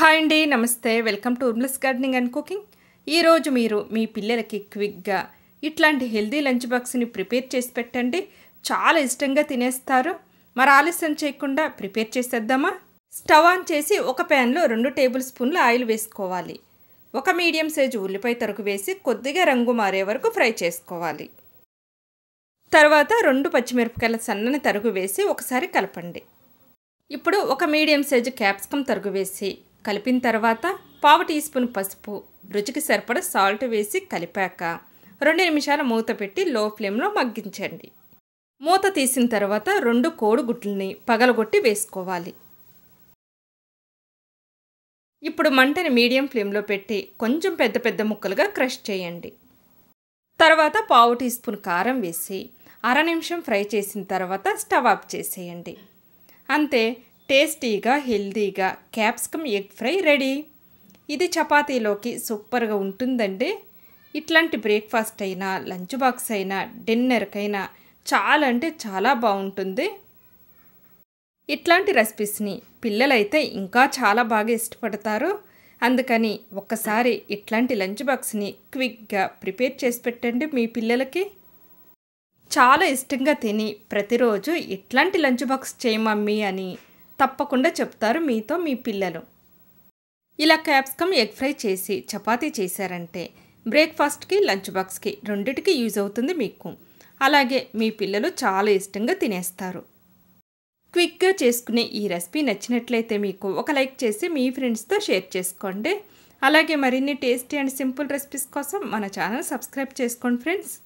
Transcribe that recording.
hi అండి నమస్తే welcome to Urmi's gardening and cooking ఈరోజు మీరు మీ పిల్లలకి క్విక్గా ఇట్లాంటి హెల్దీ లంచ్ బాక్స్ని ప్రిపేర్ చేసి పెట్టండి చాలా ఇష్టంగా తినేస్తారు మరి ఆలస్యం చేయకుండా ప్రిపేర్ చేసేద్దామా స్టవ్ ఆన్ చేసి ఒక ప్యాన్లో రెండు టేబుల్ స్పూన్ల ఆయిల్ వేసుకోవాలి ఒక మీడియం సైజు ఉల్లిపాయ తరుగు వేసి కొద్దిగా రంగు మారే వరకు ఫ్రై చేసుకోవాలి తర్వాత రెండు పచ్చిమిరపకాయల సన్నని తరుగు వేసి ఒకసారి కలపండి ఇప్పుడు ఒక మీడియం సైజు క్యాప్సికమ్ తరుగు వేసి కలిపిన తర్వాత పావు టీ స్పూన్ పసుపు రుచికి సరిపడ సాల్ట్ వేసి కలిపాక రెండు నిమిషాలు మూత పెట్టి లో ఫ్లేమ్లో మగ్గించండి మూత తీసిన తర్వాత రెండు గుడ్లని పగలగొట్టి వేసుకోవాలి ఇప్పుడు మంటని మీడియం ఫ్లేమ్లో పెట్టి కొంచెం పెద్ద పెద్ద ముక్కలుగా క్రష్ చేయండి తర్వాత పావు టీ స్పూన్ కారం వేసి అర నిమిషం ఫ్రై చేసిన తర్వాత స్టవ్ ఆఫ్ చేసేయండి అంతే టేస్టీగా హెల్తీగా క్యాప్సికమ్ ఎగ్ ఫ్రై రెడీ ఇది చపాతీలోకి సూపర్గా ఉంటుందండి ఇట్లాంటి బ్రేక్ఫాస్ట్ అయినా లంచ్ బాక్స్ అయినా డిన్నర్కైనా చాలా అంటే చాలా బాగుంటుంది ఇట్లాంటి రెసిపీస్ని పిల్లలైతే ఇంకా చాలా బాగా ఇష్టపడతారు అందుకని ఒక్కసారి ఇట్లాంటి లంచ్ బాక్స్ని క్విక్గా ప్రిపేర్ చేసి పెట్టండి మీ పిల్లలకి చాలా ఇష్టంగా తిని ప్రతిరోజు ఇట్లాంటి లంచ్ బాక్స్ చేయమమ్మీ అని తప్పకుండా చెప్తారు మీతో మీ పిల్లలు ఇలా క్యాప్సికమ్ ఎగ్ ఫ్రై చేసి చపాతీ చేశారంటే బ్రేక్ఫాస్ట్కి లంచ్ బాక్స్కి రెండిటికి యూజ్ అవుతుంది మీకు అలాగే మీ పిల్లలు చాలా ఇష్టంగా తినేస్తారు క్విక్గా చేసుకునే ఈ రెసిపీ నచ్చినట్లయితే మీకు ఒక లైక్ చేసి మీ ఫ్రెండ్స్తో షేర్ చేసుకోండి అలాగే మరిన్ని టేస్టీ అండ్ సింపుల్ రెసిపీస్ కోసం మన ఛానల్ సబ్స్క్రైబ్ చేసుకోండి ఫ్రెండ్స్